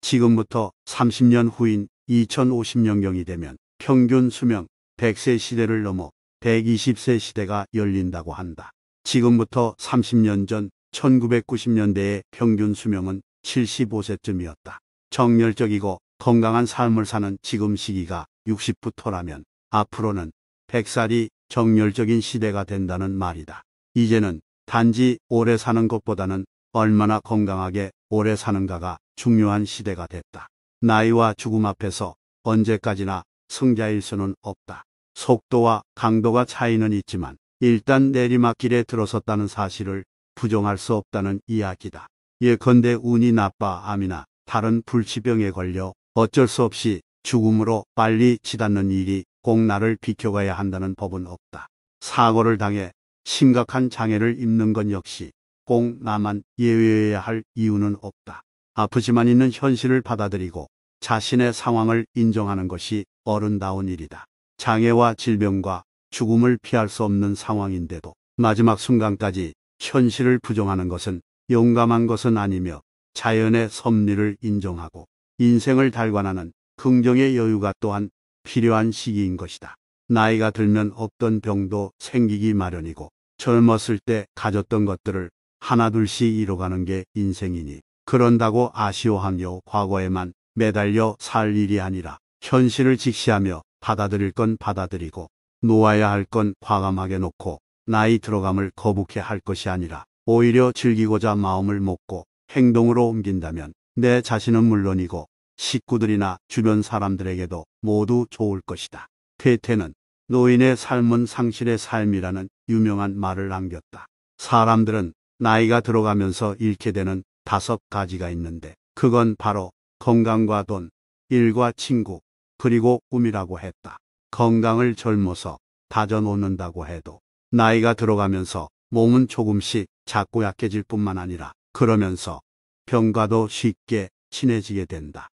지금부터 30년 후인 2050년경이 되면 평균 수명 100세 시대를 넘어 120세 시대가 열린다고 한다. 지금부터 30년 전 1990년대의 평균 수명은 75세쯤이었다. 정열적이고 건강한 삶을 사는 지금 시기가 60부터라면 앞으로는 100살이 정열적인 시대가 된다는 말이다. 이제는 단지 오래 사는 것보다는 얼마나 건강하게 오래 사는가가 중요한 시대가 됐다. 나이와 죽음 앞에서 언제까지나 승자일 수는 없다. 속도와 강도가 차이는 있지만 일단 내리막길에 들어섰다는 사실을 부정할 수 없다는 이야기다. 예컨대 운이 나빠 암이나 다른 불치병에 걸려 어쩔 수 없이 죽음으로 빨리 치닫는 일이 꼭 나를 비켜가야 한다는 법은 없다. 사고를 당해 심각한 장애를 입는 건 역시 꼭 나만 예외해야 할 이유는 없다. 아프지만 있는 현실을 받아들이고 자신의 상황을 인정하는 것이 어른다운 일이다. 장애와 질병과 죽음을 피할 수 없는 상황인데도 마지막 순간까지 현실을 부정하는 것은 용감한 것은 아니며 자연의 섭리를 인정하고 인생을 달관하는 긍정의 여유가 또한 필요한 시기인 것이다. 나이가 들면 없던 병도 생기기 마련이고 젊었을 때 가졌던 것들을 하나둘씩 잃어가는 게 인생이니 그런다고 아쉬워하며 과거에만 매달려 살 일이 아니라 현실을 직시하며 받아들일 건 받아들이고 놓아야 할 건 과감하게 놓고 나이 들어감을 거북해 할 것이 아니라 오히려 즐기고자 마음을 먹고 행동으로 옮긴다면 내 자신은 물론이고 식구들이나 주변 사람들에게도 모두 좋을 것이다. 괴테는 노인의 삶은 상실의 삶이라는 유명한 말을 남겼다. 사람들은 나이가 들어가면서 잃게 되는 다섯 가지가 있는데 그건 바로 건강과 돈, 일과 친구, 그리고 꿈이라고 했다. 건강을 젊어서 다져놓는다고 해도 나이가 들어가면서 몸은 조금씩 작고 약해질 뿐만 아니라 그러면서 병과도 쉽게 친해지게 된다.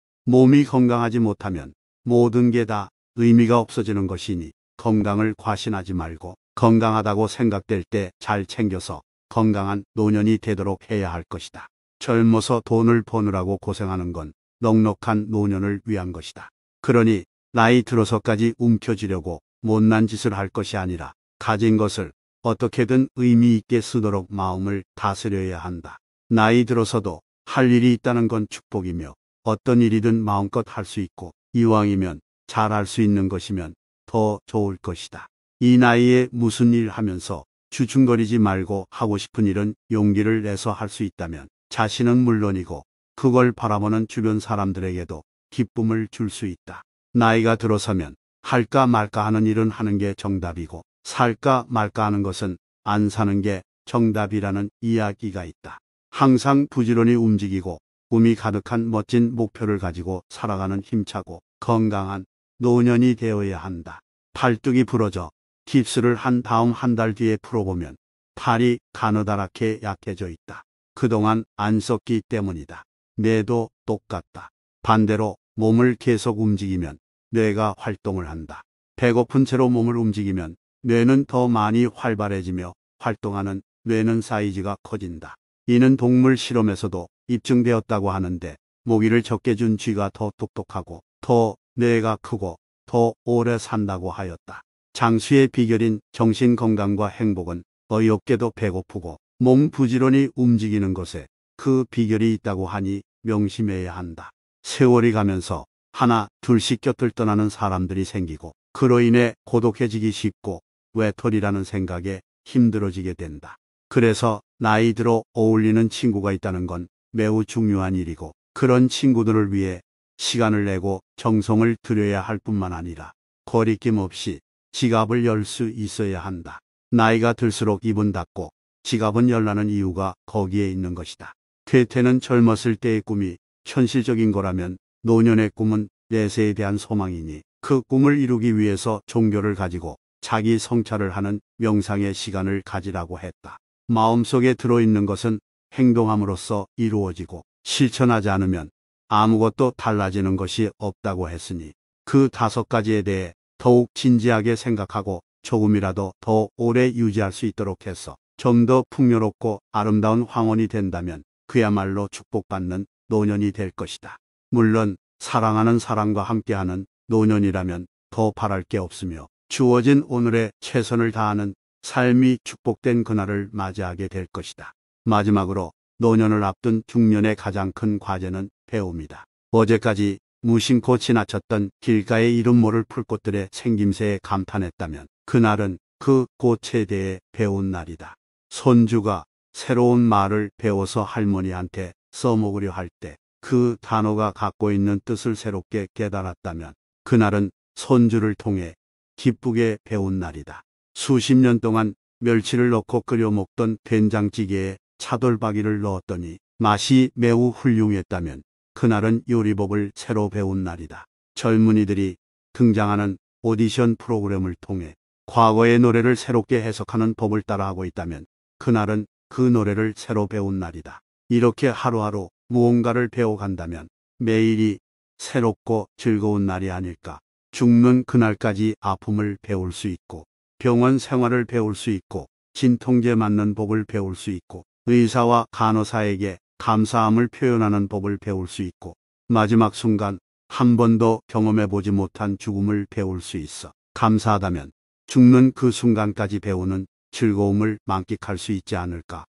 몸이 건강하지 못하면 모든 게 다 의미가 없어지는 것이니 건강을 과신하지 말고 건강하다고 생각될 때 잘 챙겨서 건강한 노년이 되도록 해야 할 것이다. 젊어서 돈을 버느라고 고생하는 건 넉넉한 노년을 위한 것이다. 그러니 나이 들어서까지 움켜쥐려고 못난 짓을 할 것이 아니라 가진 것을 어떻게든 의미 있게 쓰도록 마음을 다스려야 한다. 나이 들어서도 할 일이 있다는 건 축복이며 어떤 일이든 마음껏 할 수 있고 이왕이면 잘할 수 있는 것이면 더 좋을 것이다. 이 나이에 무슨 일 하면서 주춤거리지 말고 하고 싶은 일은 용기를 내서 할 수 있다면 자신은 물론이고 그걸 바라보는 주변 사람들에게도 기쁨을 줄 수 있다. 나이가 들어서면 할까 말까 하는 일은 하는 게 정답이고 살까 말까 하는 것은 안 사는 게 정답이라는 이야기가 있다. 항상 부지런히 움직이고 꿈이 가득한 멋진 목표를 가지고 살아가는 힘차고 건강한 노년이 되어야 한다. 팔뚝이 부러져 깁스를 한 다음 한 달 뒤에 풀어보면 팔이 가느다랗게 약해져 있다. 그동안 안 썼기 때문이다. 뇌도 똑같다. 반대로 몸을 계속 움직이면 뇌가 활동을 한다. 배고픈 채로 몸을 움직이면 뇌는 더 많이 활발해지며 활동하는 뇌는 사이즈가 커진다. 이는 동물 실험에서도 입증되었다고 하는데 모기를 적게 준 쥐가 더 똑똑하고 더 뇌가 크고 더 오래 산다고 하였다. 장수의 비결인 정신건강과 행복은 어이없게도 배고프고 몸 부지런히 움직이는 것에 그 비결이 있다고 하니 명심해야 한다. 세월이 가면서 하나 둘씩 곁을 떠나는 사람들이 생기고 그로 인해 고독해지기 쉽고 외톨이라는 생각에 힘들어지게 된다. 그래서 나이 들어 어울리는 친구가 있다는 건 매우 중요한 일이고 그런 친구들을 위해 시간을 내고 정성을 들여야 할 뿐만 아니라 거리낌 없이 지갑을 열 수 있어야 한다. 나이가 들수록 입은 닫고 지갑은 열나는 이유가 거기에 있는 것이다. 퇴퇴는 젊었을 때의 꿈이 현실적인 거라면 노년의 꿈은 내세에 대한 소망이니 그 꿈을 이루기 위해서 종교를 가지고 자기 성찰을 하는 명상의 시간을 가지라고 했다. 마음속에 들어있는 것은 행동함으로써 이루어지고 실천하지 않으면 아무것도 달라지는 것이 없다고 했으니 그 다섯 가지에 대해 더욱 진지하게 생각하고 조금이라도 더 오래 유지할 수 있도록 해서 좀더 풍요롭고 아름다운 황혼이 된다면 그야말로 축복받는 노년이 될 것이다. 물론 사랑하는 사람과 함께하는 노년이라면 더 바랄 게 없으며 주어진 오늘의 최선을 다하는 삶이 축복된 그날을 맞이하게 될 것이다. 마지막으로 노년을 앞둔 중년의 가장 큰 과제는 배움이다. 어제까지 무심코 지나쳤던 길가의 이름 모를 풀꽃들의 생김새에 감탄했다면 그날은 그 꽃에 대해 배운 날이다. 손주가 새로운 말을 배워서 할머니한테 써먹으려 할 때 그 단어가 갖고 있는 뜻을 새롭게 깨달았다면 그날은 손주를 통해 기쁘게 배운 날이다. 수십 년 동안 멸치를 넣고 끓여 먹던 된장찌개에 차돌박이를 넣었더니 맛이 매우 훌륭했다면 그날은 요리법을 새로 배운 날이다. 젊은이들이 등장하는 오디션 프로그램을 통해 과거의 노래를 새롭게 해석하는 법을 따라하고 있다면 그날은 그 노래를 새로 배운 날이다. 이렇게 하루하루 무언가를 배워간다면 매일이 새롭고 즐거운 날이 아닐까. 죽는 그날까지 아픔을 배울 수 있고 병원 생활을 배울 수 있고 진통제 맞는 법을 배울 수 있고 의사와 간호사에게 감사함을 표현하는 법을 배울 수 있고 마지막 순간 한 번도 경험해보지 못한 죽음을 배울 수 있어. 감사하다면 죽는 그 순간까지 배우는 즐거움을 만끽할 수 있지 않을까.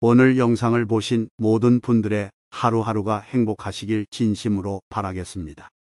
오늘 영상을 보신 모든 분들의 하루하루가 행복하시길 진심으로 바라겠습니다.